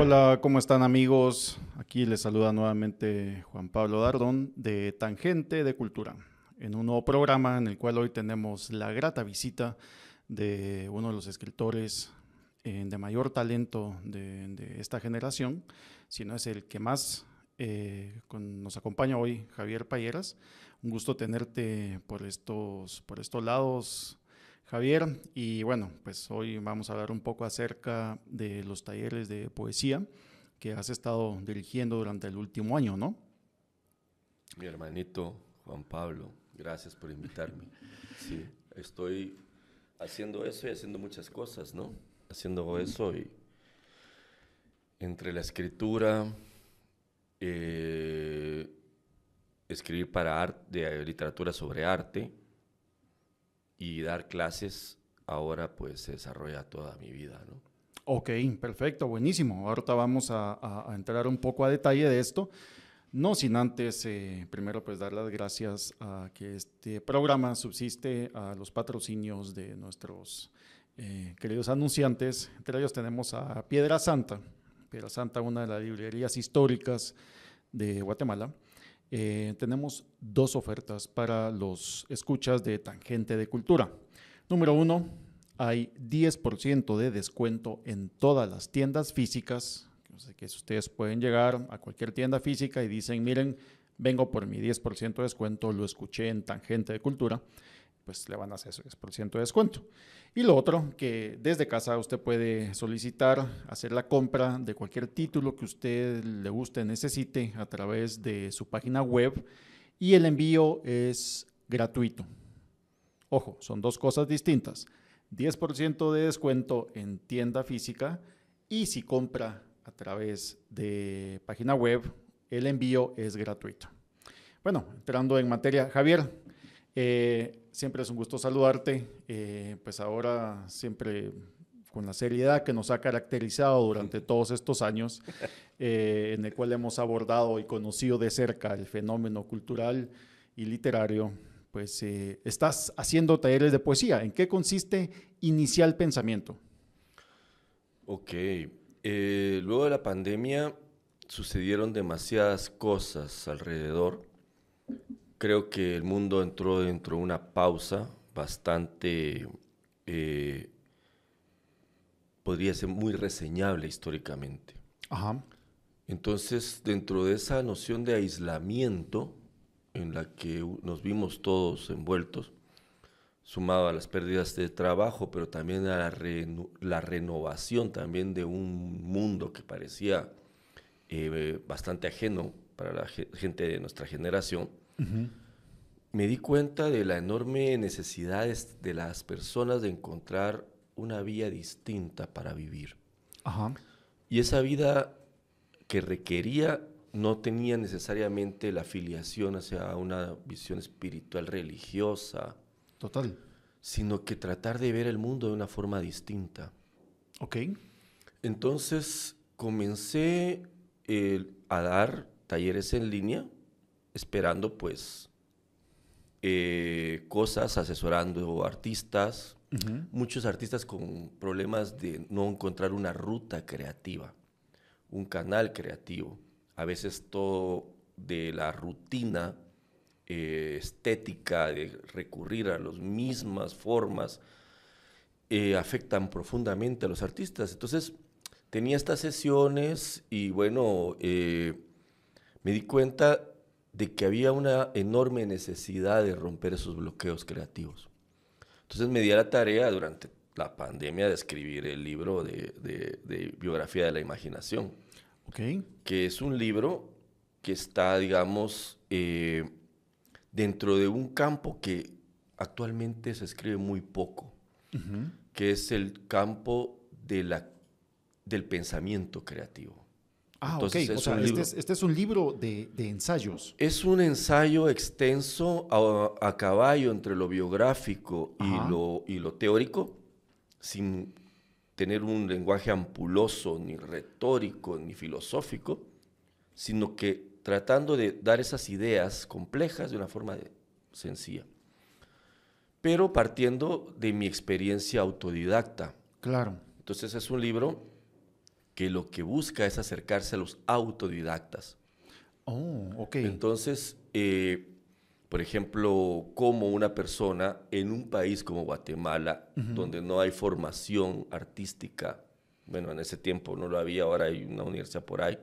Hola, ¿cómo están amigos? Aquí les saluda nuevamente Juan Pablo Dardón de Tangente de Cultura, en un nuevo programa en el cual hoy tenemos la grata visita de uno de los escritores eh, de mayor talento de, esta generación, si no es el que más eh, nos acompaña hoy, Javier Payeras, un gusto tenerte por estos, por estos lados, Javier. Y bueno, pues hoy vamos a hablar un poco acerca de los talleres de poesía que has estado dirigiendo durante el último año, ¿no? Mi hermanito Juan Pablo, gracias por invitarme. Sí, estoy haciendo eso y haciendo muchas cosas, ¿no? Haciendo eso y entre la escritura, eh, escribir para arte, de eh, literatura sobre arte y dar clases ahora pues se desarrolla toda mi vida, ¿no? Ok, perfecto, buenísimo. Ahorita vamos a, entrar un poco a detalle de esto. No sin antes, eh, primero pues dar las gracias a que este programa subsiste a los patrocinios de nuestros eh, queridos anunciantes. Entre ellos tenemos a Piedra Santa, Piedra Santa, una de las librerías históricas de Guatemala. Eh, tenemos dos ofertas para los escuchas de Tangente de Cultura. Número uno, hay 10% de descuento en todas las tiendas físicas. que ustedes pueden llegar a cualquier tienda física y dicen, miren, vengo por mi 10% de descuento, lo escuché en Tangente de Cultura pues le van a hacer ese 10% de descuento. Y lo otro, que desde casa usted puede solicitar, hacer la compra de cualquier título que usted le guste, necesite a través de su página web y el envío es gratuito. Ojo, son dos cosas distintas. 10% de descuento en tienda física y si compra a través de página web, el envío es gratuito. Bueno, entrando en materia, Javier, eh, siempre es un gusto saludarte. Eh, pues ahora siempre con la seriedad que nos ha caracterizado durante todos estos años, eh, en el cual hemos abordado y conocido de cerca el fenómeno cultural y literario, pues eh, estás haciendo talleres de poesía. ¿En qué consiste Inicial Pensamiento? Ok, luego de la pandemia sucedieron demasiadas cosas alrededor creo que el mundo entró dentro de una pausa bastante, eh, podría ser muy reseñable históricamente. Ajá. Entonces, dentro de esa noción de aislamiento en la que nos vimos todos envueltos, sumado a las pérdidas de trabajo, pero también a la, renovación también de un mundo que parecía eh, bastante ajeno para la gente de nuestra generación, me di cuenta de la enorme necesidad de las personas de encontrar una vía distinta para vivir. Y esa vida que requería no tenía necesariamente la afiliación hacia una visión espiritual religiosa. Total. Sino que tratar de ver el mundo de una forma distinta. Ok. Entonces comencé eh, a dar talleres en línea esperando pues eh, cosas, asesorando artistas, muchos artistas con problemas de no encontrar una ruta creativa, un canal creativo. A veces todo de la rutina eh, estética, de recurrir a las mismas formas, eh, afectan profundamente a los artistas. Entonces, tenía estas sesiones y bueno, me di cuenta de que había una enorme necesidad de romper esos bloqueos creativos. Entonces me di a la tarea durante la pandemia de escribir el libro de, biografía de la imaginación, que es un libro que está, digamos, eh, dentro de un campo que actualmente se escribe muy poco, que es el campo de la, del pensamiento creativo. Ah, Entonces, ok. Este, este, es, un libro de, ensayos. Es un ensayo extenso a, caballo entre lo biográfico y lo, y lo, teórico, sin tener un lenguaje ampuloso, ni retórico, ni filosófico, sino que tratando de dar esas ideas complejas de una forma sencilla. Pero partiendo de mi experiencia autodidacta. Claro. Entonces es un libro que lo que busca es acercarse a los autodidactas. Oh, ok. Entonces, eh, por ejemplo, como una persona en un país como Guatemala, donde no hay formación artística, bueno, en ese tiempo no lo había, ahora hay una universidad por ahí,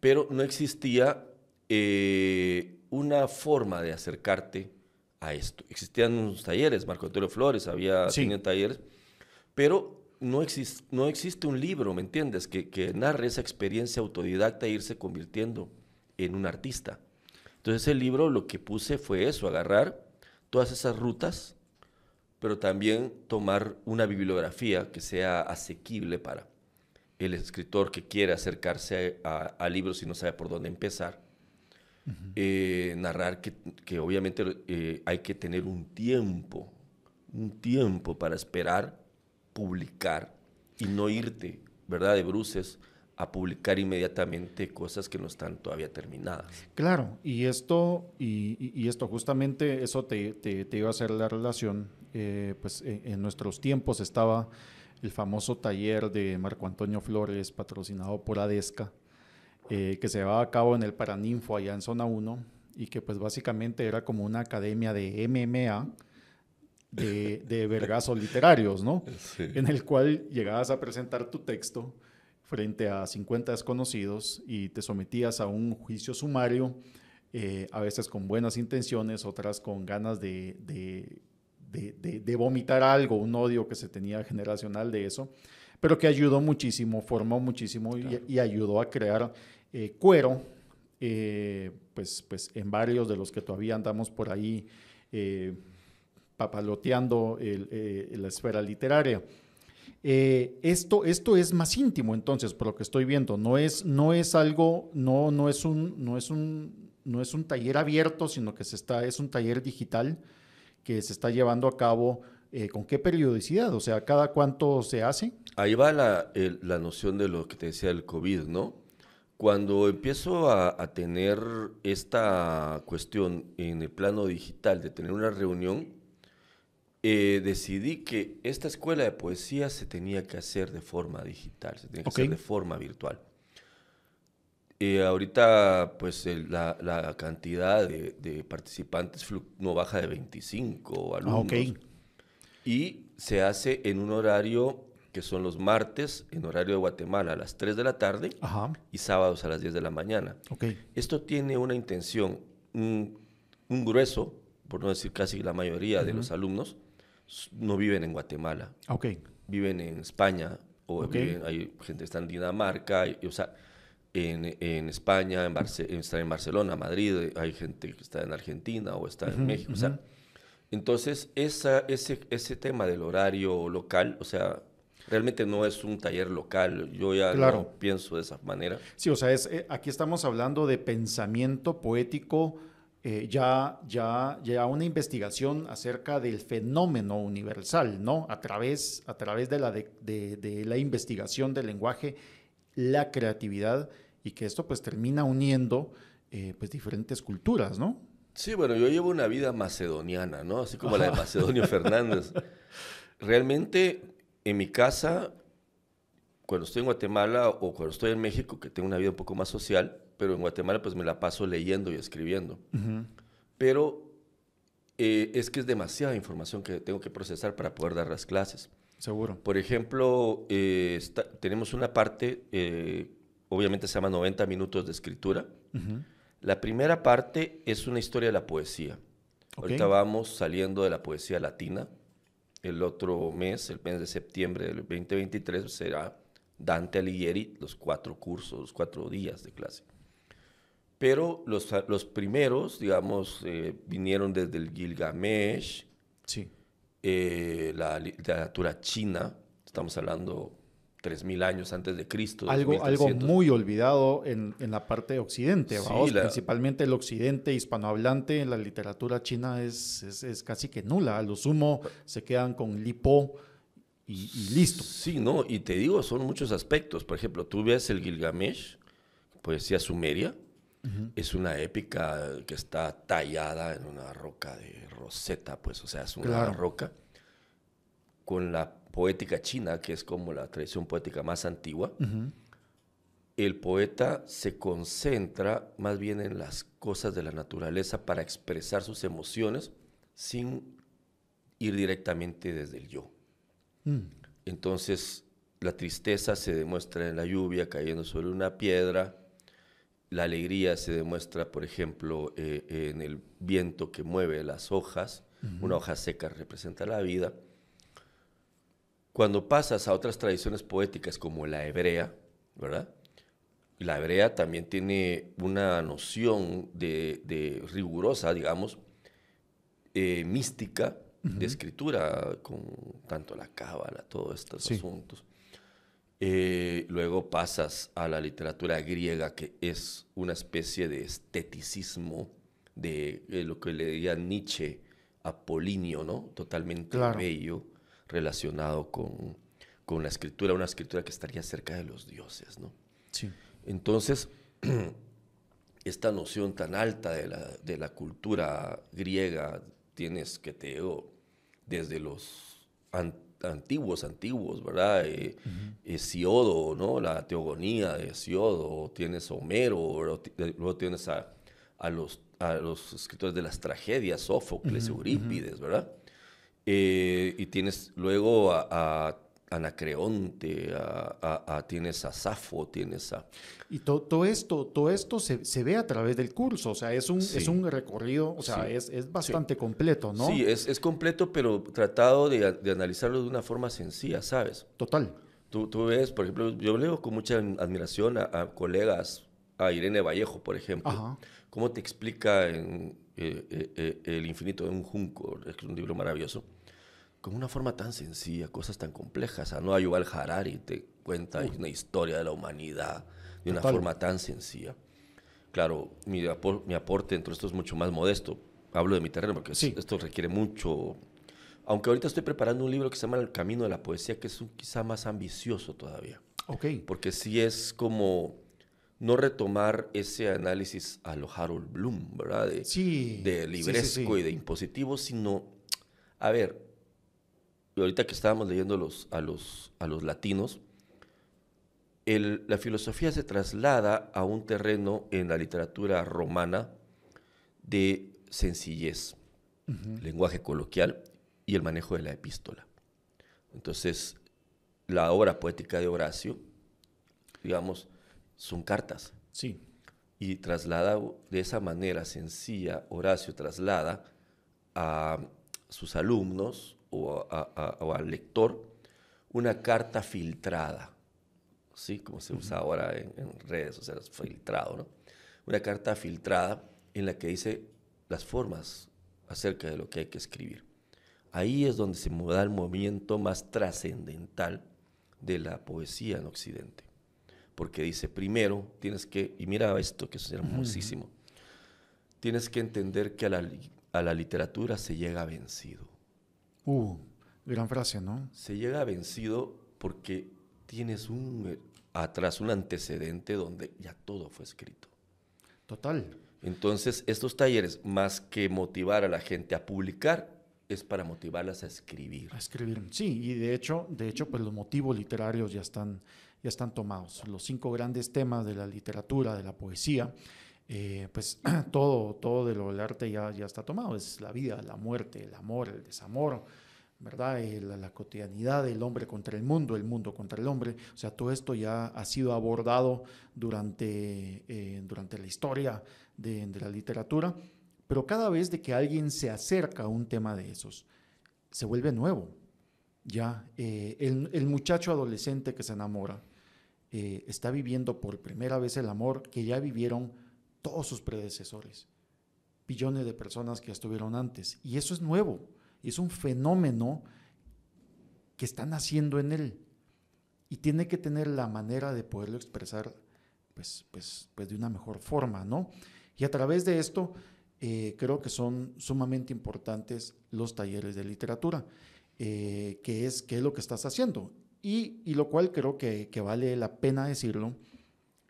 pero no existía eh, una forma de acercarte a esto. Existían unos talleres, Marco Antonio Flores había talleres, pero no, no existe un libro, ¿me entiendes?, que, narre esa experiencia autodidacta e irse convirtiendo en un artista. Entonces el libro lo que puse fue eso, agarrar todas esas rutas, pero también tomar una bibliografía que sea asequible para el escritor que quiere acercarse a, libros y no sabe por dónde empezar. Eh, narrar que, que obviamente eh, hay que tener un tiempo, un tiempo para esperar publicar y no irte, ¿verdad? De bruces a publicar inmediatamente cosas que no están todavía terminadas. Claro, y esto, y, esto justamente eso te, iba a hacer la relación, eh, pues e, en, nuestros tiempos estaba el famoso taller de Marco Antonio Flores, patrocinado por Adesca, eh, que se llevaba a cabo en el Paraninfo allá en Zona 1, y que pues básicamente era como una academia de MMA, de, de vergazos literarios, ¿no? En el cual llegabas a presentar tu texto frente a 50 desconocidos y te sometías a un juicio sumario, eh, a veces con buenas intenciones, otras con ganas de, de, vomitar algo, un odio que se tenía generacional de eso, pero que ayudó muchísimo, formó muchísimo y, ayudó a crear eh, cuero, eh, pues, pues en varios de los que todavía andamos por ahí papaloteando eh, la esfera literaria. Eh, esto, esto es más íntimo entonces, por lo que estoy viendo. No es, no es algo, no, no, es un, no, es un, no es un taller abierto, sino que se está, es un taller digital que se está llevando a cabo. Eh, ¿Con qué periodicidad? O sea, ¿cada cuánto se hace? Ahí va la, la noción de lo que te decía el COVID, ¿no? Cuando empiezo a, a, tener esta cuestión en el plano digital, de tener una reunión, eh, decidí que esta escuela de poesía se tenía que hacer de forma digital, se tenía que hacer de forma virtual. ahorita, pues, la, cantidad de, participantes no baja de 25 alumnos. Ah, Y se hace en un horario que son los martes, en horario de Guatemala, a las 3 de la tarde y sábados a las 10 de la mañana. Esto tiene una intención, un, grueso, por no decir casi la mayoría de los alumnos, no viven en Guatemala. Viven en España, o hay gente que está en Dinamarca, o sea, en, España, en está en Barcelona, Madrid, eh, hay gente que está en Argentina o está en México. O sea, entonces, esa, ese, ese tema del horario local, o sea, realmente no es un taller local. Yo ya claro. pienso de esa manera. Sí, o sea, es, eh, aquí estamos hablando de pensamiento poético eh, ya, ya, una investigación acerca del fenómeno universal, ¿no? A través, a través de, la de, la investigación del lenguaje, la creatividad, y que esto pues termina uniendo eh, pues diferentes culturas, ¿no? Sí, bueno, yo llevo una vida macedoniana, ¿no? Así como la de Macedonio Fernández. Realmente en mi casa, cuando estoy en Guatemala o cuando estoy en México, que tengo una vida un poco más social, pero en Guatemala pues me la paso leyendo y escribiendo. Pero eh, es que es demasiada información que tengo que procesar para poder dar las clases. Seguro. Por ejemplo, eh, tenemos una parte, eh, obviamente se llama 90 minutos de escritura. La primera parte es una historia de la poesía. Ahorita vamos saliendo de la poesía latina. El otro mes, el mes de septiembre del 2023, será Dante Alighieri, los cuatro cursos, los cuatro días de clase. Pero los, los primeros, digamos, eh, vinieron desde el Gilgamesh, sí. Eh, la literatura china, estamos hablando 3.000 años antes de Cristo. Algo, algo muy olvidado en, en la parte occidente, sí, principalmente el occidente hispanohablante, en la literatura china es, es, casi que nula, a lo sumo se quedan con Lipo y, y, listo. Sí, no, y te digo, son muchos aspectos, por ejemplo, tú ves el Gilgamesh, poesía sumeria, es una épica que está tallada en una roca de roseta, pues, o sea, es una roca con la poética china, que es como la tradición poética más antigua. El poeta se concentra más bien en las cosas de la naturaleza para expresar sus emociones sin ir directamente desde el yo. Mm. Entonces, la tristeza se demuestra en la lluvia cayendo sobre una piedra, la alegría se demuestra, por ejemplo, eh, en el viento que mueve las hojas. Una hoja seca representa la vida. Cuando pasas a otras tradiciones poéticas como la hebrea, ¿verdad? La hebrea también tiene una noción de, rigurosa, digamos, eh, mística de escritura, con tanto la cábala, todos estos asuntos. Eh, luego pasas a la literatura griega, que es una especie de esteticismo de eh, lo que le diría Nietzsche, a ¿no? Totalmente bello, relacionado con, la escritura, una escritura que estaría cerca de los dioses, ¿no? Entonces, esta noción tan alta de la, cultura griega, tienes que te desde los antiguos antiguos, antiguos, ¿verdad? Eh, eh ¿no? La teogonía de Hesiodo, tienes a Homero, luego tienes a, los, escritores de las tragedias, Sófocles, y Eurípides, ¿verdad? Eh, y tienes luego a Anacreonte, a, a, tienes a Safo, tienes a... Y todo esto, todo esto se, ve a través del curso, o sea, es un, es un recorrido, o sea, es, bastante completo, ¿no? Sí, es, completo, pero tratado de, analizarlo de una forma sencilla, ¿sabes? Total. Tú, ves, por ejemplo, yo leo con mucha admiración a, colegas, a Irene Vallejo, por ejemplo. Ajá. ¿Cómo te explica en, eh, eh, eh, El infinito de un junco? Es un libro maravilloso con una forma tan sencilla, cosas tan complejas. A no Yuval Harari te cuenta una historia de la humanidad de una forma tan sencilla. Claro, mi, mi aporte dentro de esto es mucho más modesto. Hablo de mi terreno porque esto requiere mucho. Aunque ahorita estoy preparando un libro que se llama El Camino de la Poesía, que es un, quizá más ambicioso todavía. Ok. Porque sí es como no retomar ese análisis a lo Harold Bloom, ¿verdad? sí. De libresco y de impositivo, sino, a ver, y ahorita que estábamos leyendo los, a, los, a los latinos, la filosofía se traslada a un terreno en la literatura romana de sencillez, lenguaje coloquial y el manejo de la epístola. Entonces, la obra poética de Horacio, digamos, son cartas. Sí. Y traslada de esa manera sencilla, Horacio traslada a sus alumnos o, al lector una carta filtrada, ¿sí? como se usa ahora en, redes, o sea, filtrado, ¿no? una carta filtrada en la que dice las formas acerca de lo que hay que escribir. Ahí es donde se muda el movimiento más trascendental de la poesía en Occidente. Porque dice, primero tienes que, y mira esto que es hermosísimo, tienes que entender que a la literatura se llega vencido. Uh, gran frase, ¿no? Se llega vencido porque tienes un eh, atrás un antecedente donde ya todo fue escrito. Total. Entonces, estos talleres, más que motivar a la gente a publicar, es para motivarlas a escribir. A escribir, sí, y de hecho, de hecho, pues los motivos literarios ya están, ya están tomados. Los cinco grandes temas de la literatura, de la poesía, eh, pues todo, todo de lo del arte ya, ya está tomado. Es la vida, la muerte, el amor, el desamor, ¿verdad? Eh, la, cotidianidad del hombre contra el mundo, el mundo contra el hombre. O sea, todo esto ya ha sido abordado durante, eh, durante la historia de, la literatura, pero cada vez de que alguien se acerca a un tema de esos, se vuelve nuevo. Ya, el, muchacho adolescente que se enamora está viviendo por primera vez el amor que ya vivieron todos sus predecesores, billones de personas que estuvieron antes. Y eso es nuevo, es un fenómeno que están haciendo en él. Y tiene que tener la manera de poderlo expresar pues, pues, pues de una mejor forma, ¿no? Y a través de esto, eh, creo que son sumamente importantes los talleres de literatura, eh, que es qué es lo que estás haciendo. Y, lo cual creo que vale la pena decirlo,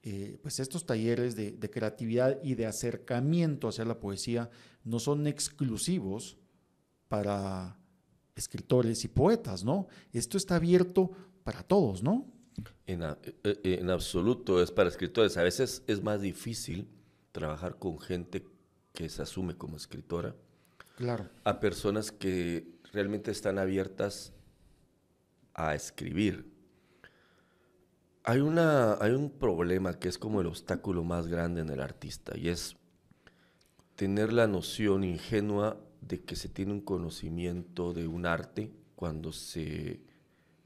eh, pues estos talleres de, creatividad y de acercamiento hacia la poesía no son exclusivos para escritores y poetas, ¿no? Esto está abierto para todos, ¿no? En, e, e, en absoluto es para escritores. A veces es más difícil trabajar con gente que se asume como escritora. Claro. A personas que realmente están abiertas a escribir, hay, una, hay un problema que es como el obstáculo más grande en el artista y es tener la noción ingenua de que se tiene un conocimiento de un arte cuando se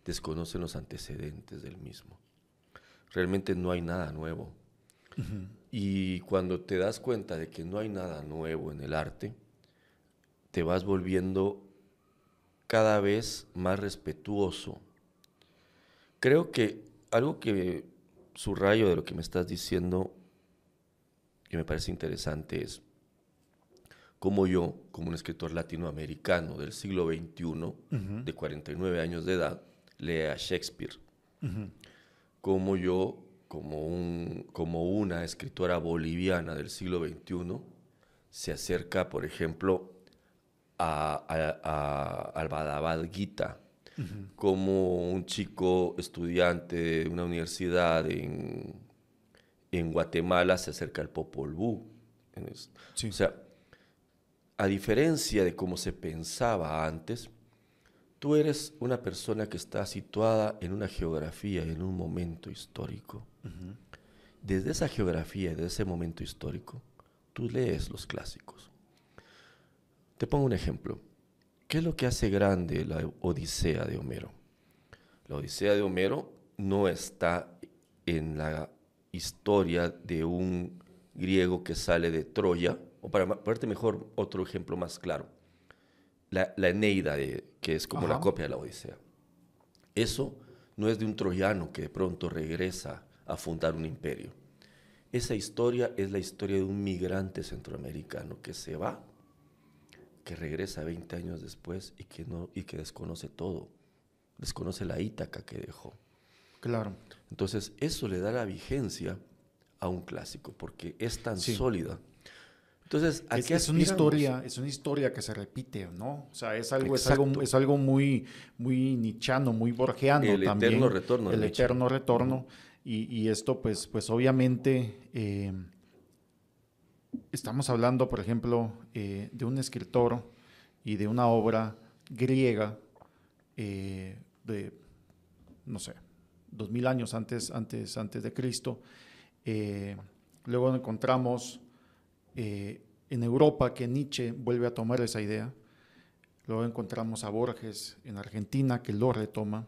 desconocen los antecedentes del mismo. Realmente no hay nada nuevo. Y cuando te das cuenta de que no hay nada nuevo en el arte, te vas volviendo cada vez más respetuoso. Creo que algo que subrayo de lo que me estás diciendo, que me parece interesante, es cómo yo, como un escritor latinoamericano del siglo XXI, de 49 años de edad, a Shakespeare. cómo Como yo, como, como una escritora boliviana del siglo XXI, se acerca, por ejemplo, a, a, Gita, como un chico estudiante de una universidad en, Guatemala se acerca al Popol Vuh. O sea, a diferencia de cómo se pensaba antes, tú eres una persona que está situada en una geografía, en un momento histórico. Desde esa geografía, desde ese momento histórico, tú lees los clásicos. Te pongo un ejemplo. ¿Qué es lo que hace grande la Odisea de Homero? La Odisea de Homero no está en la historia de un griego que sale de Troya, o para ponerte mejor otro ejemplo más claro, la, Eneida, que es como la copia de la Odisea. Eso no es de un troyano que de pronto regresa a fundar un imperio. Esa historia es la historia de un migrante centroamericano que se va que regresa 20 años después y que, no, y que desconoce todo, desconoce la Ítaca que dejó. Claro. Entonces, eso le da la vigencia a un clásico, porque es tan sólida. Entonces, aquí es, es, una historia, es una historia que se repite, ¿no? O sea, es algo, es algo, es algo muy, muy nichano, muy borgeano también. El eterno retorno. El eterno retorno. Y, esto, pues, pues obviamente, eh, estamos hablando, por ejemplo, eh, de un escritor y de una obra griega eh, de, no sé, dos mil años antes, antes, antes de Cristo. Eh, luego encontramos en Europa que Nietzsche vuelve a tomar esa idea. Luego encontramos a Borges en Argentina que lo retoma.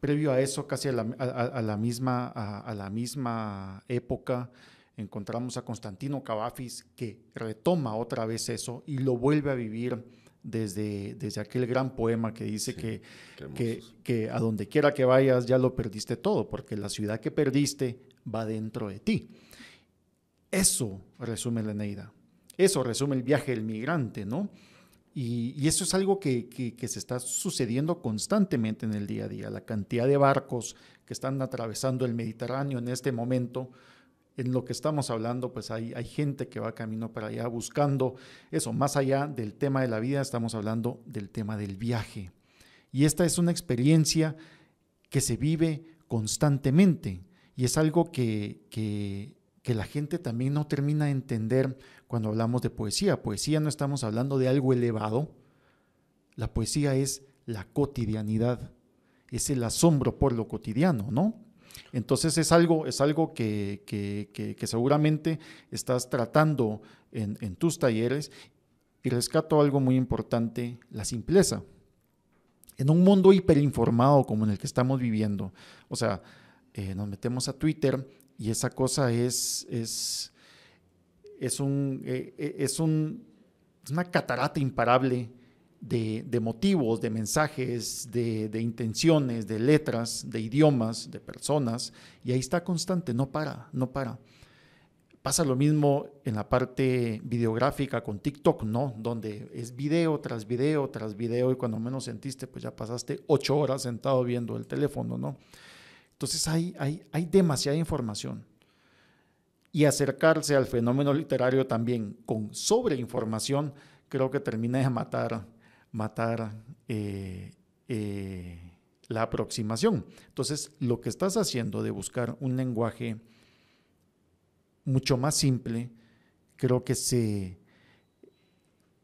Previo a eso, casi a la, a, la misma, a la misma época, encontramos a Constantino Cavafis que retoma otra vez eso y lo vuelve a vivir desde, desde aquel gran poema que dice que, que, a donde quiera que vayas ya lo perdiste todo, porque la ciudad que perdiste va dentro de ti. Eso resume la neida eso resume el viaje del migrante, ¿no? Y, y eso es algo que se está sucediendo constantemente en el día a día, la cantidad de barcos que están atravesando el Mediterráneo en este momento, en lo que estamos hablando, pues hay, hay gente que va camino para allá buscando eso, más allá del tema de la vida, estamos hablando del tema del viaje. Y esta es una experiencia que se vive constantemente y es algo que, que la gente también no termina de entender cuando hablamos de poesía. Poesía no estamos hablando de algo elevado, la poesía es la cotidianidad, es el asombro por lo cotidiano, ¿no? Entonces es algo, es algo que, seguramente estás tratando en, tus talleres y rescato algo muy importante, la simpleza. En un mundo hiperinformado como en el que estamos viviendo, o sea, eh, nos metemos a Twitter y esa cosa es eh, eh, una catarata imparable de, motivos, de mensajes, de, de, intenciones, de letras, de idiomas, de personas, y ahí está constante, no para, no para. Pasa lo mismo en la parte videográfica con TikTok, ¿no? Donde es video tras video tras video y cuando menos sentiste, pues ya pasaste ocho horas sentado viendo el teléfono, ¿no? Entonces hay, hay, hay demasiada información y acercarse al fenómeno literario también con sobreinformación, creo que termina de matar matar eh, eh, la aproximación. Entonces, lo que estás haciendo de buscar un lenguaje mucho más simple, creo que se,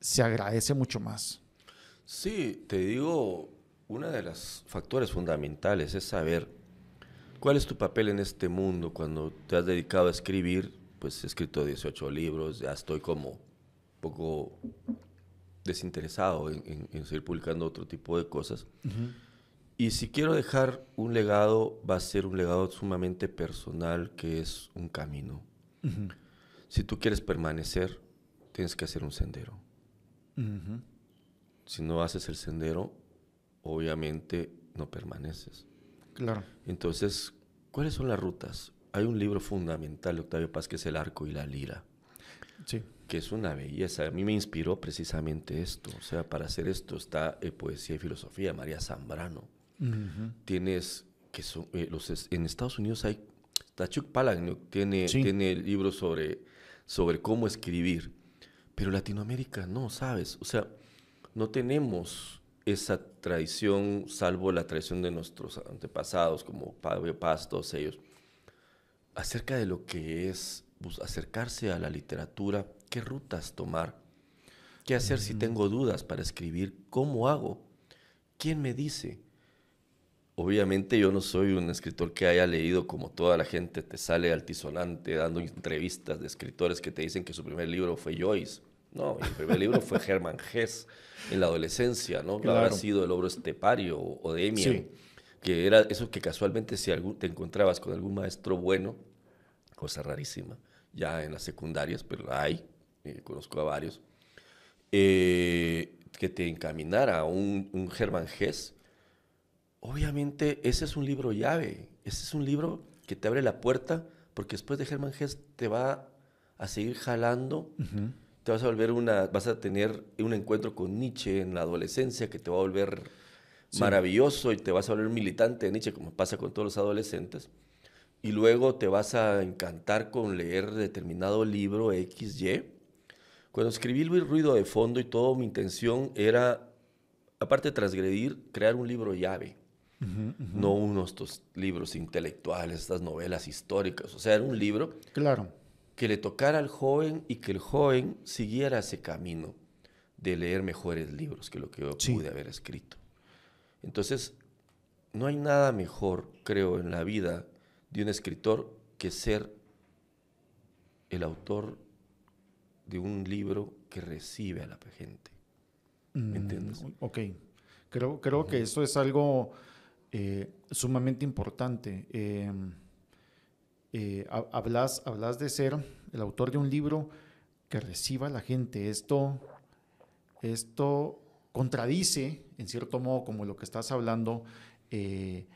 se agradece mucho más. Sí, te digo, uno de los factores fundamentales es saber cuál es tu papel en este mundo. Cuando te has dedicado a escribir, pues he escrito 18 libros, ya estoy como un poco desinteresado en, seguir publicando otro tipo de cosas. Y si quiero dejar un legado, va a ser un legado sumamente personal, que es un camino. Si tú quieres permanecer, tienes que hacer un sendero. Si no haces el sendero, obviamente no permaneces. Claro. Entonces, ¿cuáles son las rutas? Hay un libro fundamental de Octavio Paz que es El arco y la lira. Sí que es una belleza. A mí me inspiró precisamente esto. O sea, para hacer esto está eh, Poesía y Filosofía, María Zambrano. Tienes que eh, los en Estados Unidos hay está Palahniuk tiene sí. tiene libros sobre sobre cómo escribir, pero Latinoamérica no, sabes, o sea, no tenemos esa tradición, salvo la tradición de nuestros antepasados como Pablo Paz, todos ellos, acerca de lo que es pues, acercarse a la literatura qué rutas tomar, qué hacer si tengo dudas para escribir, cómo hago, quién me dice. Obviamente yo no soy un escritor que haya leído como toda la gente te sale altisonante dando entrevistas de escritores que te dicen que su primer libro fue Joyce. No, mi primer libro fue Germán Hesse en la adolescencia, ¿no? Habrá sido El Oro Estepario o Demian, sí. que era eso que casualmente si te encontrabas con algún maestro bueno, cosa rarísima, ya en las secundarias, pero hay, eh, conozco a varios, eh, que te encaminara a un, Germán Hess, obviamente ese es un libro llave, ese es un libro que te abre la puerta, porque después de Germán Hess te va a seguir jalando, te vas a volver una, vas a tener un encuentro con Nietzsche en la adolescencia que te va a volver maravilloso y te vas a volver militante de Nietzsche, como pasa con todos los adolescentes. Y luego te vas a encantar con leer determinado libro XY cuando escribí Luis Ruido de Fondo y todo, mi intención era, aparte de transgredir, crear un libro llave. No unos estos libros intelectuales, estas novelas históricas. O sea, era un libro claro. que le tocara al joven y que el joven siguiera ese camino de leer mejores libros que lo que yo pude haber escrito. Entonces, no hay nada mejor, creo, en la vida de un escritor que ser el autor de un libro que recibe a la gente. ¿Me mm, entiendes? Ok. Creo, creo que eso es algo eh, sumamente importante. Em, eh, hablas, hablas de ser el autor de un libro que reciba a la gente. Esto, esto contradice, en cierto modo, como lo que estás hablando, eh,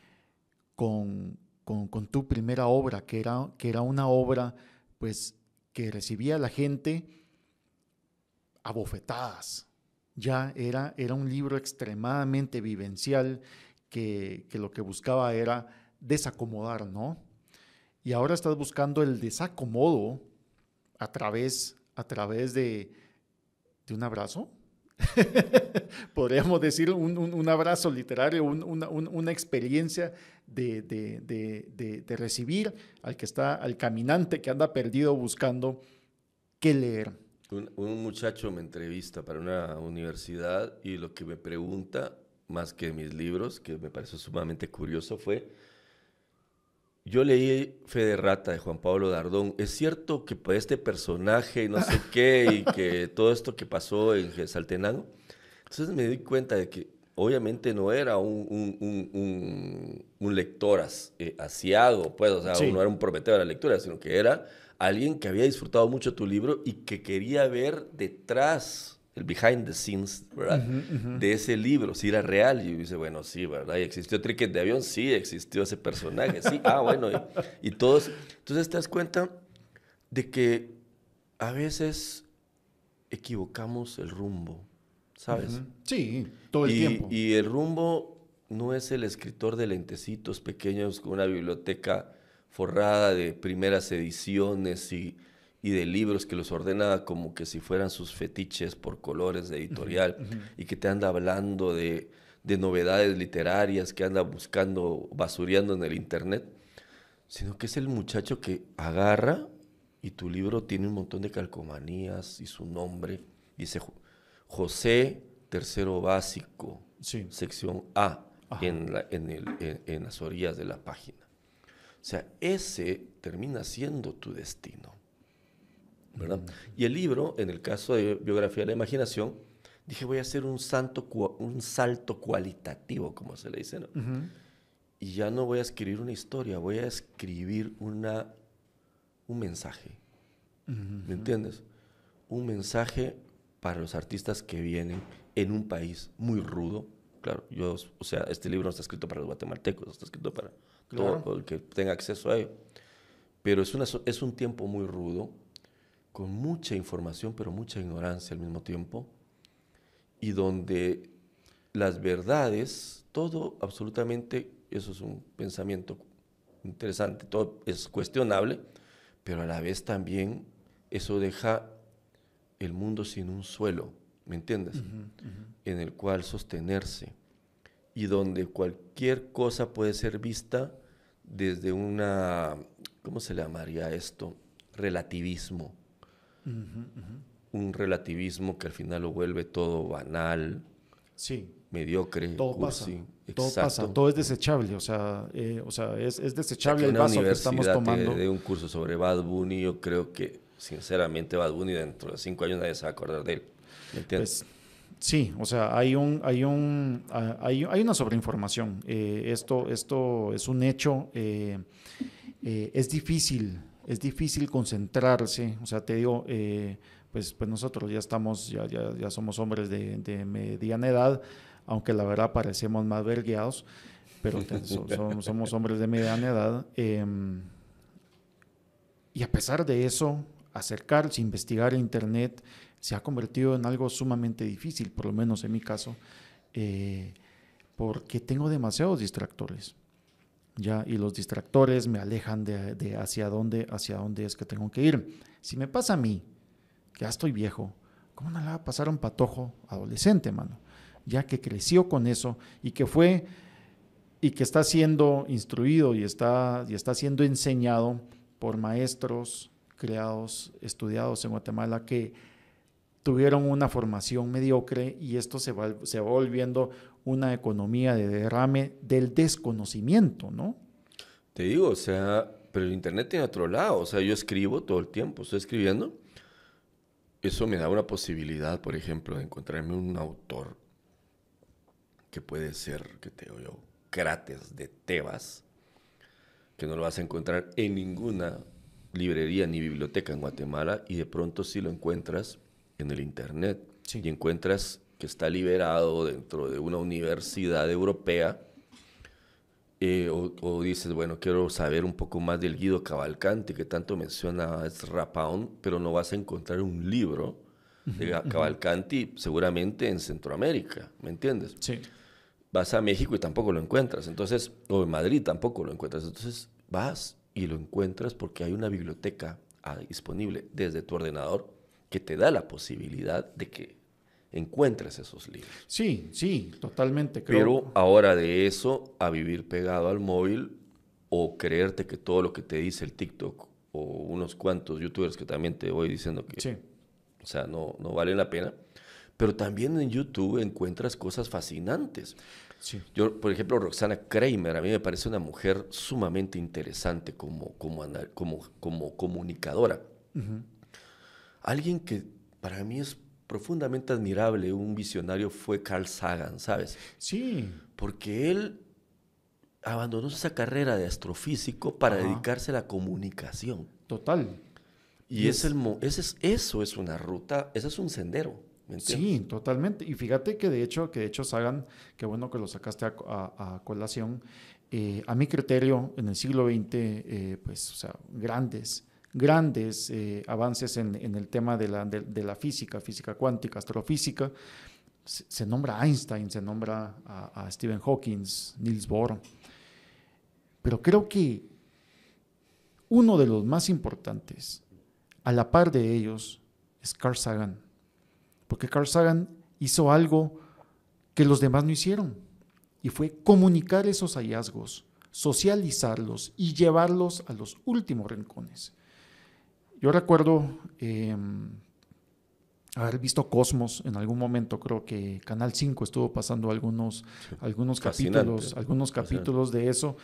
con, con, con, tu primera obra, que era, que era una obra pues, que recibía a la gente abofetadas. Ya era, era un libro extremadamente vivencial que, lo que buscaba era desacomodar, ¿no? Y ahora estás buscando el desacomodo a través, a través de, un abrazo. Podríamos decir un, abrazo literario, una, experiencia de, de, recibir al que está, al caminante que anda perdido buscando qué leer. Un, muchacho me entrevista para una universidad y lo que me pregunta, más que mis libros, que me pareció sumamente curioso, fue, yo leí Fe de Rata de Juan Pablo Dardón, ¿es cierto que este personaje y no sé qué, y que todo esto que pasó en Saltenango? Entonces me di cuenta de que obviamente no era un, un, un, lector eh, asiado, pues, o sea, no era un prometedor de la lectura, sino que era alguien que había disfrutado mucho tu libro y que quería ver detrás el behind the scenes, ¿verdad? De ese libro, si era real. Y dice, bueno, sí, ¿verdad? Y existió Tricket de Avión, sí, existió ese personaje, sí, ah, bueno. Y, todos. Entonces te das cuenta de que a veces equivocamos el rumbo, ¿sabes? Sí, todo el tiempo. Y el rumbo no es el escritor de lentecitos pequeños con una biblioteca forrada de primeras ediciones y, y de libros que los ordena como que si fueran sus fetiches por colores de editorial y que te anda hablando de, novedades literarias, que anda buscando, basureando en el internet, sino que es el muchacho que agarra y tu libro tiene un montón de calcomanías y su nombre, dice José Tercero Básico, sección A, en, en, el, en las orillas de la página. O sea, ese termina siendo tu destino. ¿verdad? Mm. Y el libro, en el caso de Biografía de la Imaginación, dije, voy a hacer un, un salto cualitativo, como se le dice, ¿no? Y ya no voy a escribir una historia, voy a escribir una, un mensaje. ¿Me entiendes? Un mensaje para los artistas que vienen en un país muy rudo. Claro, yo, o sea, este libro no está escrito para los guatemaltecos, está escrito para todo, el que tenga acceso a ello. Pero es, una, es un tiempo muy rudo, con mucha información, pero mucha ignorancia al mismo tiempo, y donde las verdades, todo absolutamente, eso es un pensamiento interesante, todo es cuestionable, pero a la vez también eso deja el mundo sin un suelo, ¿me entiendes? En el cual sostenerse y donde cualquier cosa puede ser vista desde una, ¿cómo se llamaría esto? Relativismo. Un relativismo que al final lo vuelve todo banal, sí. mediocre, todo Pasa. Todo es desechable, o sea, eh, o sea es, desechable el vaso que estamos eh, tomando. De un curso sobre Bad Bunny, yo creo que, sinceramente, Bad Bunny dentro de cinco años nadie se va a acordar de él. ¿Me entiendes? Pues, Sí, o sea, hay, un, hay, un, hay, una sobreinformación. Eh, esto, esto es un hecho. Eh, eh, es difícil, es difícil concentrarse. O sea, te digo, pues, pues nosotros ya estamos, ya, ya, ya somos hombres de, mediana edad, aunque la verdad parecemos más vergueados, pero somos hombres de mediana edad. Em, y a pesar de eso, acercarse, investigar Internet, se ha convertido en algo sumamente difícil, por lo menos en mi caso, eh, porque tengo demasiados distractores. ¿ya? Y los distractores me alejan de, hacia, dónde, hacia dónde es que tengo que ir. Si me pasa a mí, que ya estoy viejo, ¿cómo no le va a pasar a un patojo adolescente, mano? Ya que creció con eso y que fue y que está siendo instruido y está, y está siendo enseñado por maestros creados, estudiados en Guatemala que tuvieron una formación mediocre y esto se va, se va volviendo una economía de derrame del desconocimiento, ¿no? Te digo, o sea, pero el Internet tiene otro lado, o sea, yo escribo todo el tiempo, estoy escribiendo. Eso me da una posibilidad, por ejemplo, de encontrarme un autor que puede ser, que te digo yo, Crates de Tebas, que no lo vas a encontrar en ninguna librería ni biblioteca en Guatemala y de pronto si sí lo encuentras en el Internet y encuentras que está liberado dentro de una universidad europea. Eh, o, dices, bueno, quiero saber un poco más del Guido Cavalcanti, que tanto menciona rapaón pero no vas a encontrar un libro de Cavalcanti seguramente en Centroamérica, ¿me entiendes? Sí. Vas a México y tampoco lo encuentras, entonces, o en Madrid tampoco lo encuentras, entonces vas y lo encuentras porque hay una biblioteca ah, disponible desde tu ordenador que te da la posibilidad de que encuentres esos libros. Sí, sí, totalmente. Creo. Pero ahora de eso a vivir pegado al móvil o creerte que todo lo que te dice el TikTok o unos cuantos youtubers que también te voy diciendo que, o sea, no, no valen la pena. Pero también en YouTube encuentras cosas fascinantes. Yo, por ejemplo, Roxana Kramer, a mí me parece una mujer sumamente interesante como, como, como, comunicadora. Alguien que para mí es profundamente admirable, un visionario, fue Carl Sagan, ¿sabes? Sí. Porque él abandonó esa carrera de astrofísico para dedicarse a la comunicación. Total. Y, es, el, ese es, eso es una ruta, ese es un sendero. Sí, totalmente. Y fíjate que de hecho, que de hecho Sagan, qué bueno que lo sacaste a, colación, eh, a mi criterio, en el siglo XX, eh, pues, o sea, grandes grandes eh, avances en, el tema de la, física, física cuántica, astrofísica. Se, nombra a Einstein, se nombra a, a, Stephen Hawking, Niels Bohr. Pero creo que uno de los más importantes, a la par de ellos, es Carl Sagan. Porque Carl Sagan hizo algo que los demás no hicieron, y fue comunicar esos hallazgos, socializarlos y llevarlos a los últimos rincones. Yo recuerdo em, haber visto Cosmos en algún momento, creo que Canal 5 estuvo pasando algunos, algunos capítulos, algunos capítulos de eso.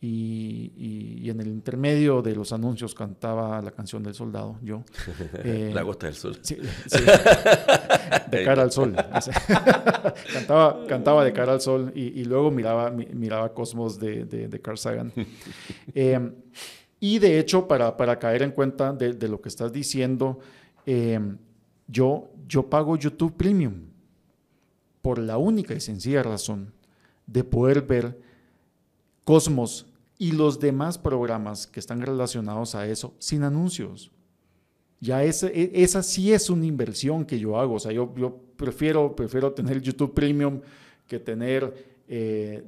Y, en el intermedio de los anuncios cantaba la canción del soldado, yo. Eh, la gota del sol. de cara al sol. cantaba, de cara al sol y, luego miraba, miraba Cosmos de, Carl Sagan. Y de hecho, para, caer en cuenta de, lo que estás diciendo, em, yo, yo pago YouTube Premium por la única y sencilla razón de poder ver Cosmos y los demás programas que están relacionados a eso sin anuncios. Ya esa, e, esa sí es una inversión que yo hago. O sea, yo, yo prefiero, prefiero tener YouTube Premium que tener eh,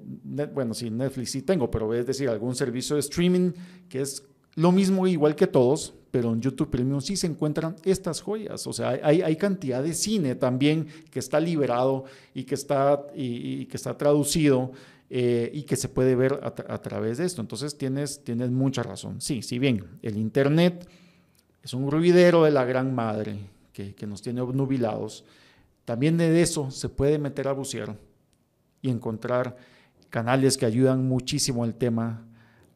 bueno, sí, Netflix sí tengo, pero es decir, algún servicio de streaming que es lo mismo igual que todos, pero en YouTube Premium sí se encuentran estas joyas. O sea, hay, cantidad de cine también que está liberado y que está, y, que está traducido. Eh, y que se puede ver a, través de esto. Entonces tienes, tienes mucha razón. Sí, si bien el Internet es un ruidero de la gran madre que, que nos tiene obnubilados, también de eso se puede meter a bucear y encontrar canales que ayudan muchísimo al tema,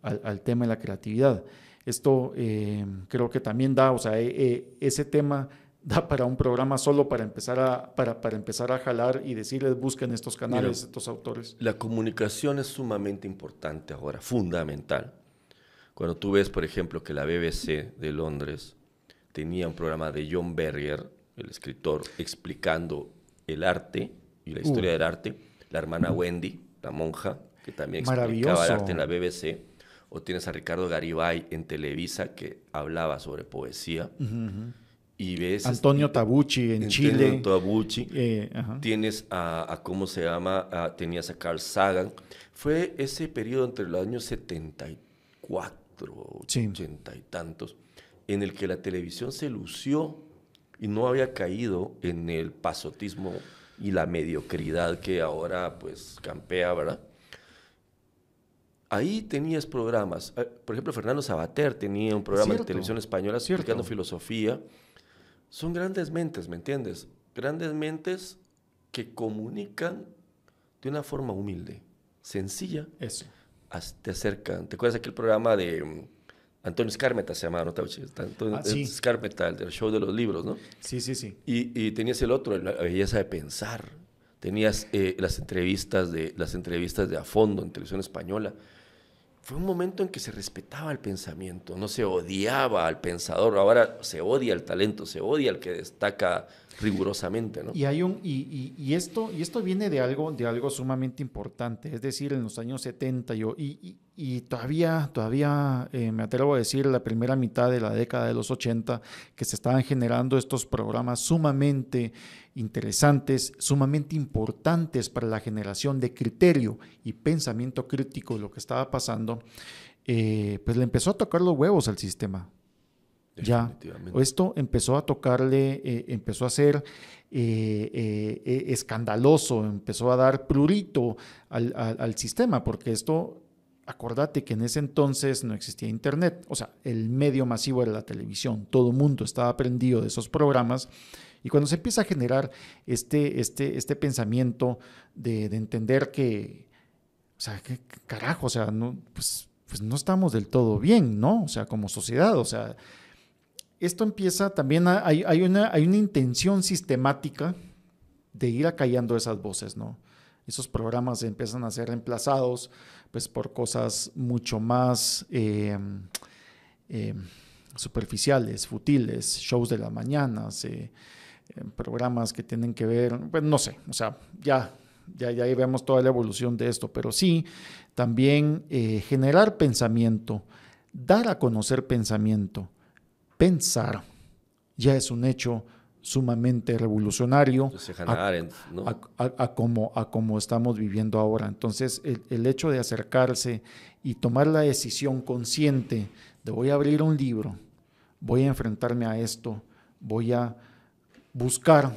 al, tema de la creatividad. Esto eh, creo que también da, o sea, eh, eh, ese tema da para un programa solo para empezar a, para, empezar a jalar y decirles busquen estos canales, estos autores. La comunicación es sumamente importante ahora, fundamental. Cuando tú ves, por ejemplo, que la BBC de Londres tenía un programa de John Berger, el escritor, explicando el arte y la historia del arte, la hermana Wendy, la monja, que también explicaba arte en la BBC, o tienes a Ricardo Garibay en Televisa, que hablaba sobre poesía. Y ves... Este, Antonio Tabucci en, Chile. Tabucci. Eh, tienes a, ¿cómo se llama? tenías a Carl Sagan. Fue ese periodo entre los años 74, 80 y tantos, en el que la televisión se lució y no había caído en el pasotismo y la mediocridad que ahora pues campea, ¿verdad? Ahí tenías programas. Eh, por ejemplo, Fernando Sabater tenía un programa de televisión española Cierto. explicando filosofía. Son grandes mentes, ¿me entiendes? Grandes mentes que comunican de una forma humilde, sencilla. Eso. Te acercan. ¿Te acuerdas aquel programa de mm, Antonio Scarmeta se llamaba, ¿no? ah, Scarmeta, el del show de los libros, ¿no? Sí, sí, sí. Y, tenías el otro, la belleza de pensar. Tenías eh, las, entrevistas de, las entrevistas de a fondo en televisión española. Fue un momento en que se respetaba el pensamiento, no se odiaba al pensador. Ahora se odia el talento, se odia al que destaca rigurosamente, ¿no? Y hay un y, esto y esto viene de algo de algo sumamente importante, es decir, en los años 70 yo y, y todavía, todavía eh, me atrevo a decir, la primera mitad de la década de los 80, que se estaban generando estos programas sumamente interesantes, sumamente importantes para la generación de criterio y pensamiento crítico de lo que estaba pasando, eh, pues le empezó a tocar los huevos al sistema. Ya, esto empezó a tocarle, eh, empezó a ser escandaloso, empezó a dar prurito al sistema, porque esto acordate que en ese entonces no existía Internet, o sea, el medio masivo era la televisión, todo el mundo estaba aprendido de esos programas. Y cuando se empieza a generar este, este, este pensamiento de, entender que, o sea, que carajo, o sea, no, pues, pues, no estamos del todo bien, ¿no? O sea, como sociedad, o sea, esto empieza también, hay, una, hay una intención sistemática de ir acallando esas voces, ¿no? Esos programas empiezan a ser reemplazados pues por cosas mucho más em, em, superficiales, futiles, shows de las mañanas, eh, em, programas que tienen que ver, pues no sé, o sea, ya, ya, ya ahí vemos toda la evolución de esto, pero sí, también eh, generar pensamiento, dar a conocer pensamiento, pensar, ya es un hecho sumamente revolucionario a, como, a como estamos viviendo ahora. Entonces, el, el, hecho de acercarse y tomar la decisión consciente de voy a abrir un libro, voy a enfrentarme a esto, voy a buscar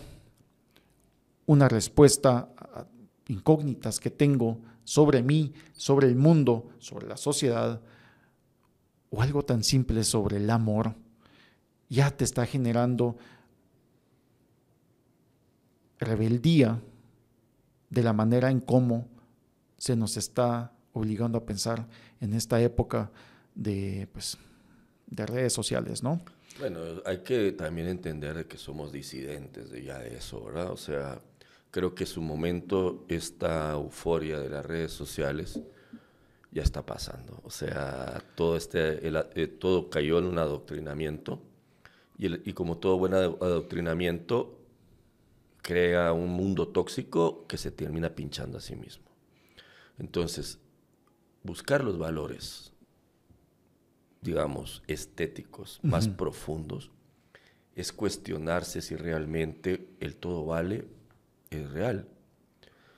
una respuesta a incógnitas que tengo sobre mí, sobre el mundo, sobre la sociedad, o algo tan simple sobre el amor, ya te está generando rebeldía de la manera en cómo se nos está obligando a pensar en esta época de, pues, de redes sociales, ¿no? Bueno, hay que también entender que somos disidentes de ya de eso, ¿verdad? O sea, creo que su momento, esta euforia de las redes sociales, ya está pasando. O sea, todo, este, eh, todo cayó en un adoctrinamiento. Y, y como todo buen adoctrinamiento, crea un mundo tóxico que se termina pinchando a sí mismo. Entonces, buscar los valores, digamos, estéticos, más profundos, es cuestionarse si realmente el todo vale es real.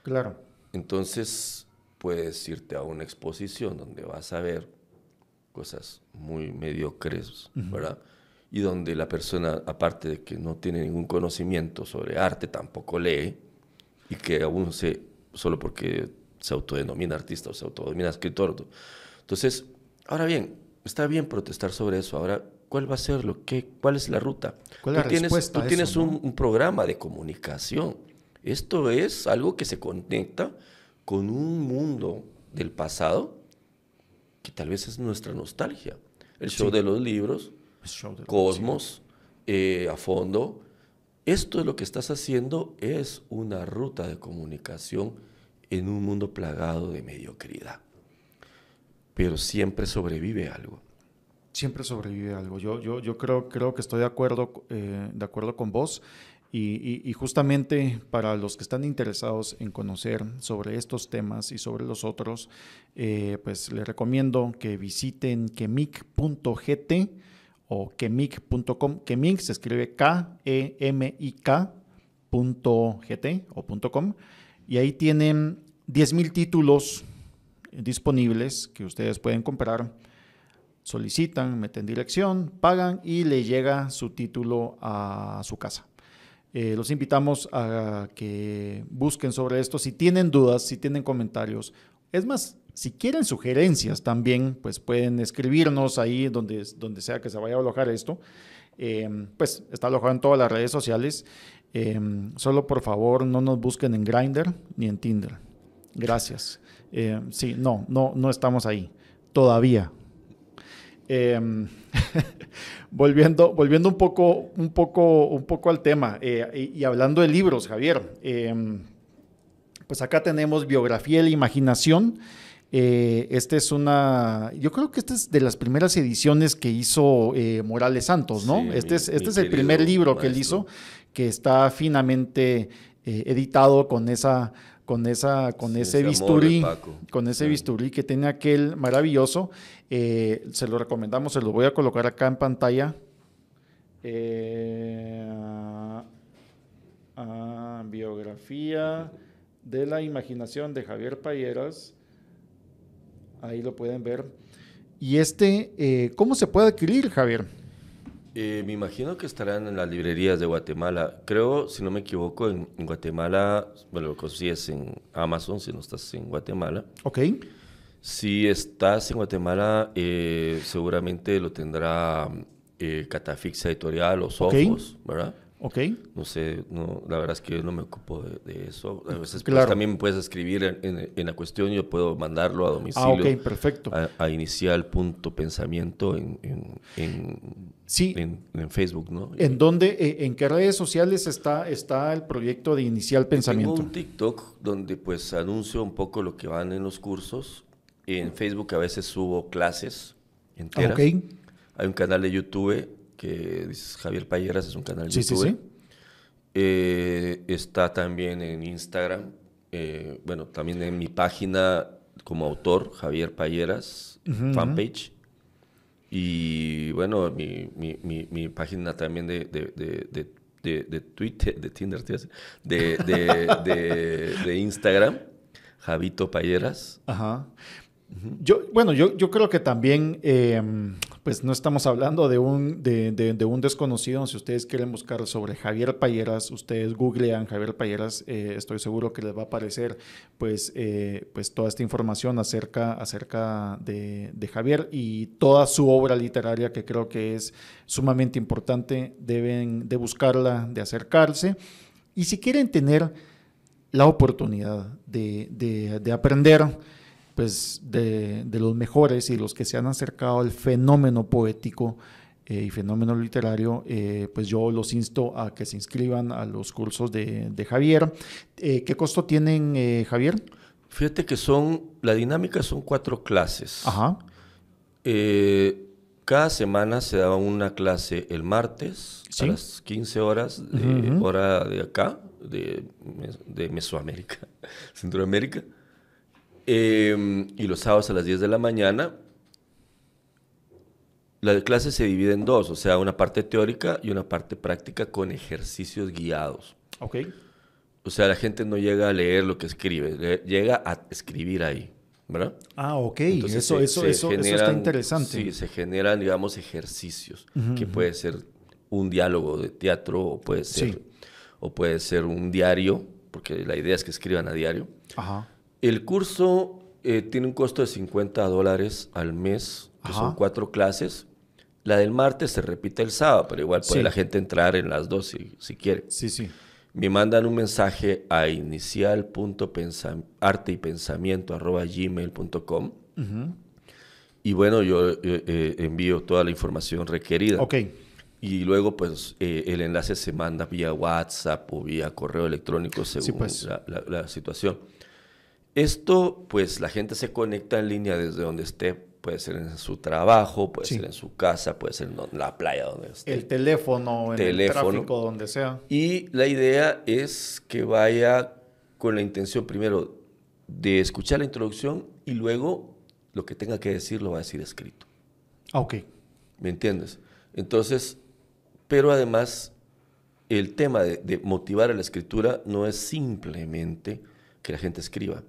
Claro. Entonces, puedes irte a una exposición donde vas a ver cosas muy mediocres, ¿verdad? y donde la persona, aparte de que no tiene ningún conocimiento sobre arte, tampoco lee, y que aún se, solo porque se autodenomina artista o se autodenomina escritor. Entonces, ahora bien, está bien protestar sobre eso. Ahora, ¿cuál va a ser lo que, cuál es la ruta? ¿Cuál es la tienes, respuesta Tú tienes un, programa de comunicación. Esto es algo que se conecta con un mundo del pasado que tal vez es nuestra nostalgia. El show de los libros, pues, Cosmos eh, a fondo. Esto es lo que estás haciendo, es una ruta de comunicación en un mundo plagado de mediocridad. Pero siempre sobrevive algo. Siempre sobrevive algo. Yo, yo, yo creo, creo que estoy de acuerdo, eh, de acuerdo con vos. Y, justamente para los que están interesados en conocer sobre estos temas y sobre los otros, eh, pues les recomiendo que visiten kemic.gt o kemik.com. Kemik se escribe K-E-M-I-K.gt o .com. Y ahí tienen 10.000 títulos disponibles que ustedes pueden comprar. Solicitan, meten dirección, pagan y le llega su título a su casa. Eh, los invitamos a que busquen sobre esto. Si tienen dudas, si tienen comentarios, es más, si quieren sugerencias también, pues pueden escribirnos ahí donde, donde sea que se vaya a alojar esto. Em, pues está alojado en todas las redes sociales. Em, solo por favor no nos busquen en Grindr ni en Tinder. Gracias. Em, sí, no, no, no estamos ahí. Todavía. volviendo, volviendo un poco, un poco, un poco al tema eh, y, y, hablando de libros, Javier. pues acá tenemos biografía y la imaginación. Eh, este es una, yo creo que esta es de las primeras ediciones que hizo eh, Morales Santos, ¿no? Este, este es, el primer libro que él hizo, que está finamente eh, editado con esa con esa con ese, bisturí con ese bisturí que tiene aquel maravilloso se lo recomendamos se lo voy a colocar acá en pantalla ah, biografía de la imaginación de Javier Payeras Ahí lo pueden ver. Y este, eh, ¿cómo se puede adquirir, Javier? Eh, me imagino que estarán en las librerías de Guatemala. Creo, si no me equivoco, en, Guatemala, bueno, lo es en Amazon si no estás en Guatemala. Ok. Si estás en Guatemala, eh, seguramente lo tendrá eh, Catafixa Editorial o ojos, ¿verdad? Ok. No sé, no, la verdad es que yo no me ocupo de, eso. A veces pues, también puedes escribir en, la cuestión, y yo puedo mandarlo a domicilio. Ah, ok, perfecto. A, inicial.pensamiento en, en, en, en, Facebook, ¿no? ¿En dónde, eh, en qué redes sociales está, está el proyecto de Inicial Pensamiento? Tengo un TikTok donde pues anuncio un poco lo que van en los cursos. En Facebook a veces subo clases enteras. Ok. Hay un canal de YouTube Javier Payeras, es un canal de YouTube. Eh, está también en Instagram, eh, bueno, también en mi página como autor, Javier Payeras, fanpage. Y bueno, mi, página también de, Twitter, de Tinder, De, Instagram, Javito Payeras. Ajá. Yo, bueno, yo, creo que también em, pues no estamos hablando de un, desconocido. Si ustedes quieren buscar sobre Javier Payeras, ustedes googlean Javier Payeras, eh, estoy seguro que les va a aparecer pues, eh, pues toda esta información acerca, acerca de, de, Javier y toda su obra literaria que creo que es sumamente importante. Deben de buscarla, de acercarse. Y si quieren tener la oportunidad de aprender, pues, de, los mejores y los que se han acercado al fenómeno poético eh, y fenómeno literario, eh, pues yo los insto a que se inscriban a los cursos de, Javier. Eh, ¿Qué costo tienen, Javier? Fíjate que son, la dinámica son cuatro clases. cada semana se da una clase el martes a las 15 horas, de, hora de acá, de Mesoamérica, Centroamérica. Em, y los sábados a las 10 de la mañana. La clase se divide en dos, o sea, una parte teórica y una parte práctica con ejercicios guiados. Ok. O sea, la gente no llega a leer lo que escribe, llega a escribir ahí, ¿verdad? Ah, ok. eso, eso, eso, está interesante. Sí, se generan, digamos, ejercicios, que puede ser un diálogo de teatro o puede ser, o puede ser un diario, porque la idea es que escriban a diario. Ajá el curso eh, tiene un costo de 50 dólares al mes, que son cuatro clases. La del martes se repite el sábado, pero igual puede la gente entrar en las dos si, quiere. Sí, sí. Me mandan un mensaje a inicial.arteypensamiento.gmail.com punto arte y bueno, yo eh, eh, envío toda la información requerida. Ok. Y luego, pues, el enlace se manda vía WhatsApp o vía correo electrónico según pues. la, situación. Esto, pues la gente se conecta en línea desde donde esté, puede ser en su trabajo, puede ser en su casa, puede ser en la playa donde esté. El teléfono, en el tráfico, donde sea. Y la idea es que vaya con la intención primero de escuchar la introducción y luego lo que tenga que decir lo va a decir escrito. Ah, ok. ¿Me entiendes? Entonces, pero además el tema de motivar a la escritura no es simplemente que la gente escriba,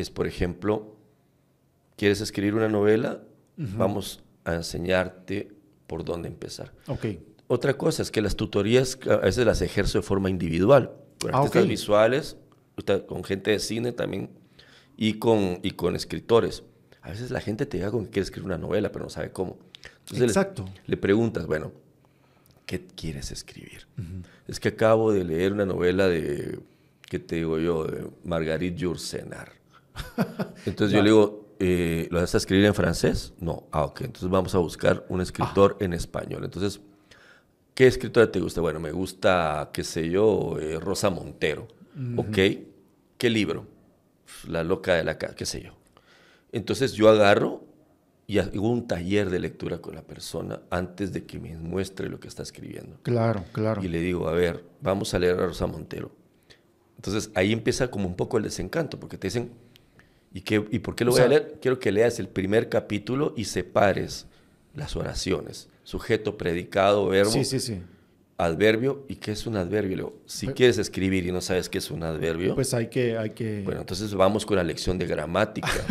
es, por ejemplo, ¿quieres escribir una novela? Vamos a enseñarte por dónde empezar. Okay. Otra cosa es que las tutorías a veces las ejerzo de forma individual, con ah, visuales, con gente de cine también y con, y con escritores. A veces la gente te llega con que quiere escribir una novela, pero no sabe cómo. Entonces Exacto. Le, preguntas, bueno, ¿qué quieres escribir? Es que acabo de leer una novela de, ¿qué te digo yo? De Margarit Jursenar. Entonces yo le digo, eh, ¿lo vas a escribir en francés? No. Ah, ok. Entonces vamos a buscar un escritor en español. Entonces, ¿qué escritora te gusta? Bueno, me gusta, qué sé yo, eh, Rosa Montero. Ok. ¿Qué libro? Pues, la loca de la casa, qué sé yo. Entonces yo agarro y hago un taller de lectura con la persona antes de que me muestre lo que está escribiendo. Claro, claro. Y le digo, a ver, vamos a leer a Rosa Montero. Entonces ahí empieza como un poco el desencanto, porque te dicen, ¿Y, por qué lo voy a leer? Quiero que leas el primer capítulo y separes las oraciones. Sujeto, predicado, verbo. Adverbio. ¿Y qué es un adverbio? si pues quieres escribir y no sabes qué es un adverbio. Pues hay que, hay que... Bueno, entonces vamos con la lección de gramática.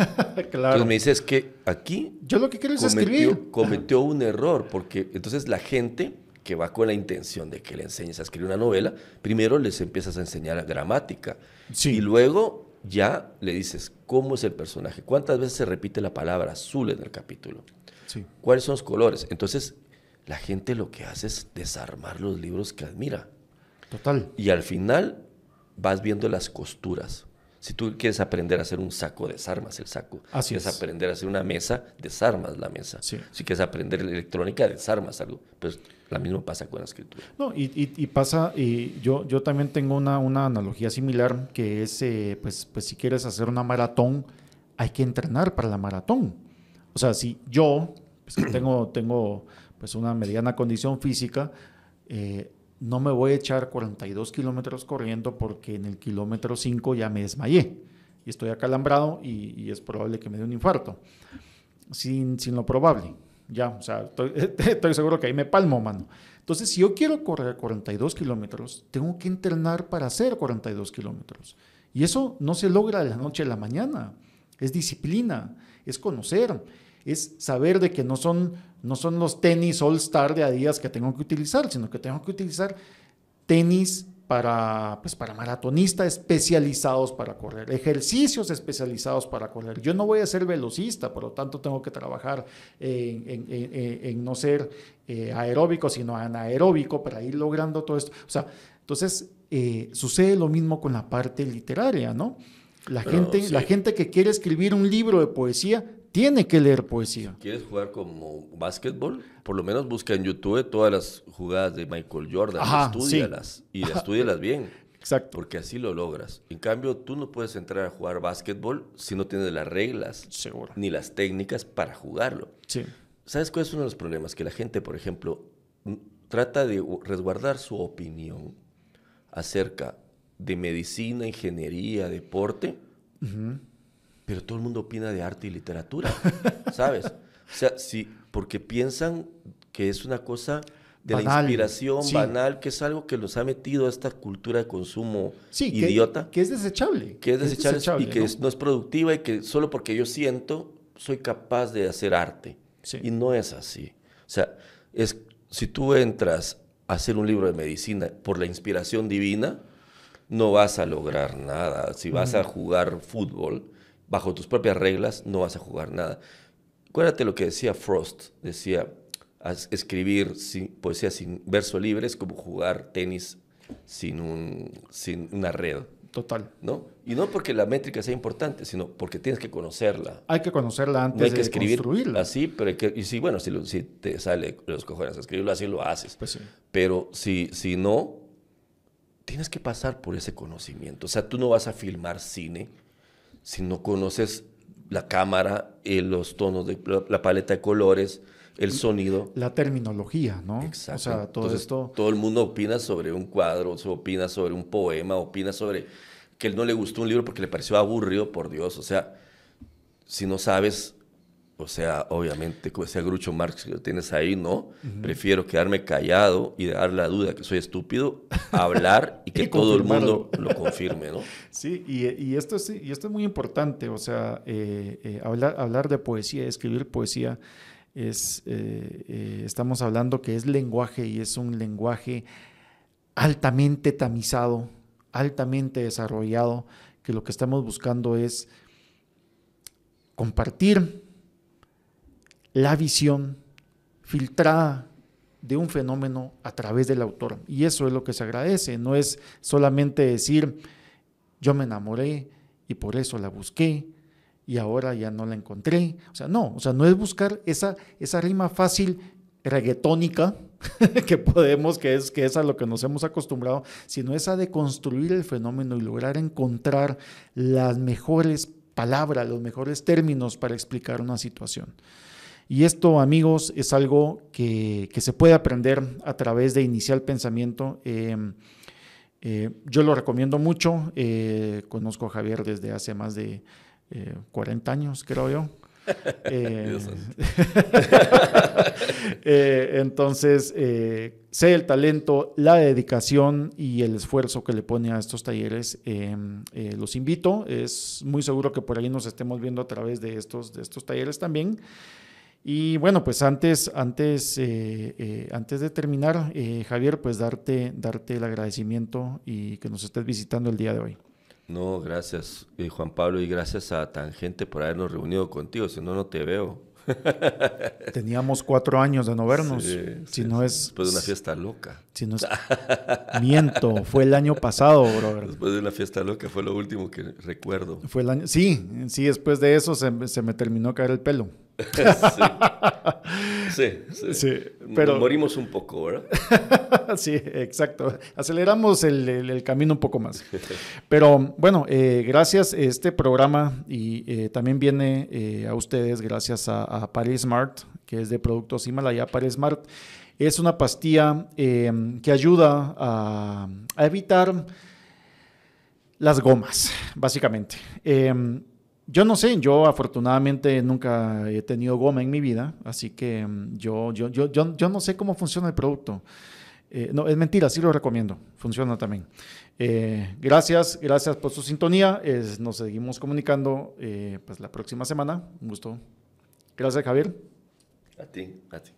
claro. Entonces me dices que aquí... Yo lo que quiero es cometió, escribir. Cometió un error porque entonces la gente que va con la intención de que le enseñes a escribir una novela, primero les empiezas a enseñar gramática. Y luego ya le dices cómo es el personaje, cuántas veces se repite la palabra azul en el capítulo, cuáles son los colores. Entonces, la gente lo que hace es desarmar los libros que admira. Total. Y al final vas viendo las costuras. Si tú quieres aprender a hacer un saco, desarmas el saco. Si quieres aprender a hacer una mesa, desarmas la mesa. Si quieres aprender electrónica, desarmas algo. Pues lo mismo pasa con la escritura. No, y, pasa, y yo, yo también tengo una, una analogía similar, que es, eh, pues, pues si quieres hacer una maratón, hay que entrenar para la maratón. O sea, si yo, pues, tengo, tengo pues una mediana condición física, eh, no me voy a echar 42 kilómetros corriendo porque en el kilómetro 5 ya me desmayé y estoy acalambrado y, es probable que me dé un infarto. Sin, sin lo probable, ya, o sea, estoy, estoy, seguro que ahí me palmo, mano. Entonces, si yo quiero correr 42 kilómetros, tengo que entrenar para hacer 42 kilómetros. Y eso no se logra de la noche a la mañana. Es disciplina, es conocer, es saber de que no son no son los tenis All Star de Adidas que tengo que utilizar, sino que tengo que utilizar tenis para, pues, para maratonistas especializados para correr, ejercicios especializados para correr. Yo no voy a ser velocista, por lo tanto tengo que trabajar en, no ser eh, aeróbico, sino anaeróbico para ir logrando todo esto. O sea, entonces eh, sucede lo mismo con la parte literaria, ¿no? La, gente, la gente que quiere escribir un libro de poesía tiene que leer poesía. quieres jugar como básquetbol, por lo menos busca en YouTube todas las jugadas de Michael Jordan, Ajá, estudialas y estúdialas bien. Exacto. Porque así lo logras. En cambio, tú no puedes entrar a jugar básquetbol si no tienes las reglas Seguro. ni las técnicas para jugarlo. Sí. ¿Sabes cuál es uno de los problemas? Que la gente, por ejemplo, trata de resguardar su opinión acerca de medicina, ingeniería, deporte, pero todo el mundo opina de arte y literatura, ¿sabes? O sea, sí, porque piensan que es una cosa de la inspiración banal, que es algo que los ha metido a esta cultura de consumo idiota. Que, es desechable. Que es desechable, y que no es productiva y que solo porque yo siento soy capaz de hacer arte. Y no es así. O sea, es, si tú entras a hacer un libro de medicina por la inspiración divina, no vas a lograr nada. Si vas a mm. jugar fútbol, bajo tus propias reglas no vas a jugar nada. Acuérdate lo que decía Frost, decía, escribir poesía sin verso libre es como jugar tenis sin, un, sin una red. Total. ¿No? Y no porque la métrica sea importante, sino porque tienes que conocerla. Hay que conocerla antes hay que de construirla. Así, pero y si, bueno, si, te sale los cojones a escribirlo así, lo haces. Pues pero si, si no, tienes que pasar por ese conocimiento. O sea, tú no vas a filmar cine si no conoces la cámara, eh, los tonos, de, la paleta de colores, el sonido. La terminología, ¿no? Exacto. O sea, todo esto. Todo el mundo opina sobre un cuadro, opina sobre un poema, opina sobre que él no le gustó un libro porque le pareció aburrido, por Dios. O sea, si no sabes o sea, obviamente, como ese Grucho Marx, que lo tienes ahí, no. Prefiero quedarme callado y dar la duda que soy estúpido, hablar y que todo el mundo lo confirme, ¿no? Sí, y, esto, es, y esto es muy importante. O sea, eh, eh, hablar, de poesía, escribir poesía, es, eh, estamos hablando que es lenguaje y es un lenguaje altamente tamizado, altamente desarrollado, que lo que estamos buscando es compartir la visión filtrada de un fenómeno a través del autor. Y eso es lo que se agradece, no es solamente decir, yo me enamoré y por eso la busqué y ahora ya no la encontré. O sea, no, o sea, no es buscar esa, rima fácil reggaetónica que podemos, que es, que es a lo que nos hemos acostumbrado, sino esa de construir el fenómeno y lograr encontrar las mejores palabras, los mejores términos para explicar una situación. Y esto, amigos, es algo que, se puede aprender a través de inicial pensamiento. Eh, eh, yo lo recomiendo mucho. Eh, conozco a Javier desde hace más de 40 años, creo yo. entonces, sé el talento, la dedicación y el esfuerzo que le pone a estos talleres. los invito. Es muy seguro que por ahí nos estemos viendo a través de estos, de estos talleres también. Y bueno, pues antes, antes, eh, eh, antes de terminar, eh, Javier, pues darte, darte el agradecimiento y que nos estés visitando el día de hoy. No, gracias, Juan Pablo, y gracias a tan gente por habernos reunido contigo, si no, no te veo. Teníamos cuatro años de no vernos. si no es, después de una fiesta loca. Si no miento, fue el año pasado, bro. Después de una fiesta loca fue lo último que recuerdo. Fue el año, sí, sí, después de eso se, se me terminó caer el pelo. sí. Sí, sí. pero... Morimos un poco, ¿verdad? sí, exacto. Aceleramos el, camino un poco más. Pero bueno, eh, gracias a este programa y eh, también viene eh, a ustedes gracias a, a Paris Smart, que es de productos Himalaya Paris Smart. Es una pastilla que ayuda a, evitar las gomas, básicamente. Em, yo no sé, yo afortunadamente nunca he tenido goma en mi vida, así que mm, yo, yo, yo, yo, no sé cómo funciona el producto. Eh, no, es mentira, sí lo recomiendo, funciona también. Eh, gracias, gracias por su sintonía, nos seguimos comunicando eh, pues la próxima semana, un gusto. Gracias Javier. A ti, a ti.